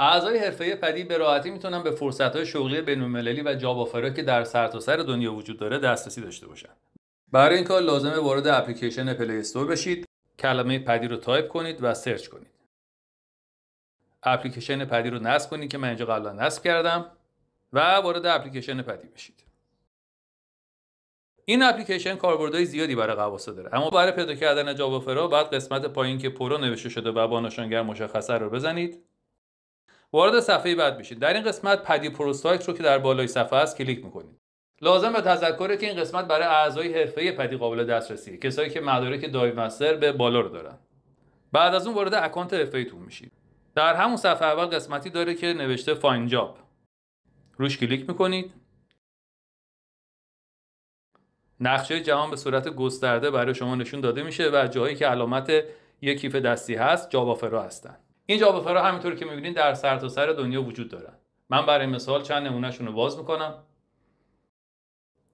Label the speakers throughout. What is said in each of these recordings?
Speaker 1: اعضای حرفه پدی به راحتی میتونن به فرصت‌های شغلی بین‌المللی و جاب که در سرتاسر سر دنیا وجود داره دسترسی داشته باشن. برای این کار لازمه وارد اپلیکیشن پلی استور بشید، کلمه پدی رو تایپ کنید و سرچ کنید. اپلیکیشن پدی رو نصب کنید که من اینجا قبلا نصب کردم و وارد اپلیکیشن پدی بشید. این اپلیکیشن کاربردهای زیادی برای قواسا داره اما برای پیدا کردن جاب آفرا بعد قسمت پایین که پرو نوشته شده و با نشانگر مشخصه رو بزنید وارد صفحه بعد میشید در این قسمت پدی پروستایت رو که در بالای صفحه است کلیک میکنید لازم به تذکره که این قسمت برای اعضای حرفه پدی قابل دسترسیه کسایی که مدارک دایو مستر به بالا رو دارن بعد از اون وارد اکانت تو میشید در همون صفحه اول قسمتی داره که نوشته فاین جاب روش کلیک میکنید نقشه جهان به صورت گسترده برای شما نشون داده میشه و جاهایی که علامت یک کیف دستی هست جاب آفرا هستند این ها همینطور که میبینید در سرتاسر سر دنیا وجود دارن من برای مثال چند نمونهشون رو باز میکنم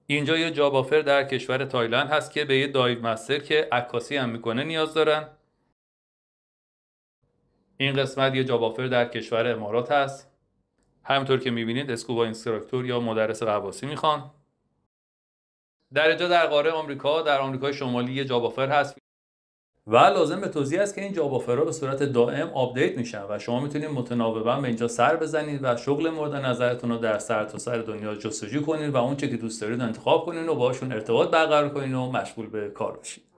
Speaker 1: اینجا یه جابافر در کشور تایلند هست که به یه دایو مستر که عکاسی هم میکنه نیاز دارن این قسمت یه جابافر در کشور امارات هست همینطور که میبینید اسکوبا اینستراکتور یا مدرس غواصی میخوان در اینجا در قاره آمریکا در آمریکای شمالی یه جابافر هست و لازم به توضیح است که این جاب آفرها به صورت دائم آپدیت میشن و شما میتونید متناوبا به اینجا سر بزنید و شغل مورد نظرتون رو در سر تا سر دنیا جستجو کنید و اونچه که دوست دارید انتخاب کنید و باشون ارتباط برقرار کنید و مشغول به کار بشید